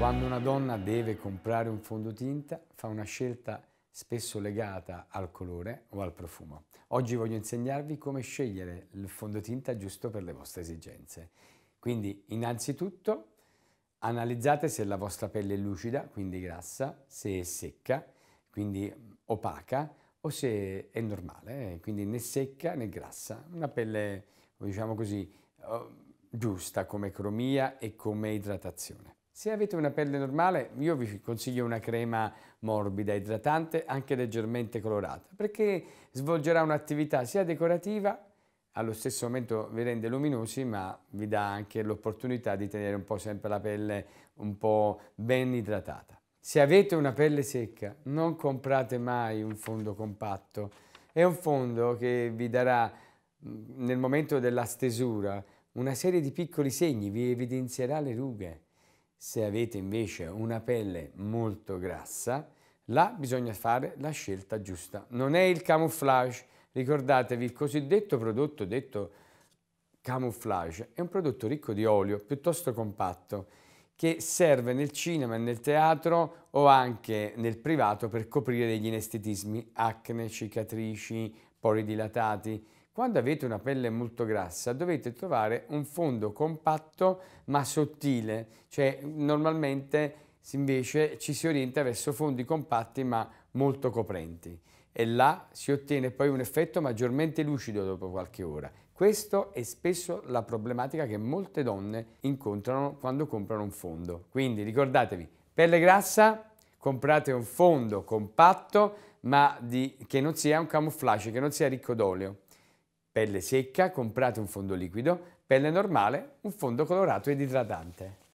Quando una donna deve comprare un fondotinta fa una scelta spesso legata al colore o al profumo. Oggi voglio insegnarvi come scegliere il fondotinta giusto per le vostre esigenze. Quindi innanzitutto analizzate se la vostra pelle è lucida, quindi grassa, se è secca, quindi opaca, o se è normale, quindi né secca né grassa, una pelle, diciamo così, eh, giusta come cromia e come idratazione. Se avete una pelle normale, io vi consiglio una crema morbida, idratante, anche leggermente colorata, perché svolgerà un'attività sia decorativa, allo stesso momento vi rende luminosi, ma vi dà anche l'opportunità di tenere un po' sempre la pelle un po' ben idratata. Se avete una pelle secca, non comprate mai un fondo compatto. È un fondo che vi darà, mm, nel momento della stesura, una serie di piccoli segni, vi evidenzierà le rughe se avete invece una pelle molto grassa, là bisogna fare la scelta giusta. Non è il camouflage. Ricordatevi, il cosiddetto prodotto detto camouflage è un prodotto ricco di olio, piuttosto compatto, che serve nel cinema, nel teatro o anche nel privato per coprire degli inestetismi, acne, cicatrici, pori dilatati, quando avete una pelle molto grassa dovete trovare un fondo compatto ma sottile, cioè normalmente invece ci si orienta verso fondi compatti ma molto coprenti e là si ottiene poi un effetto maggiormente lucido dopo qualche ora. Questa è spesso la problematica che molte donne incontrano quando comprano un fondo. Quindi ricordatevi, pelle grassa, comprate un fondo compatto ma di, che non sia un camouflage, che non sia ricco d'olio pelle secca comprate un fondo liquido, pelle normale un fondo colorato ed idratante.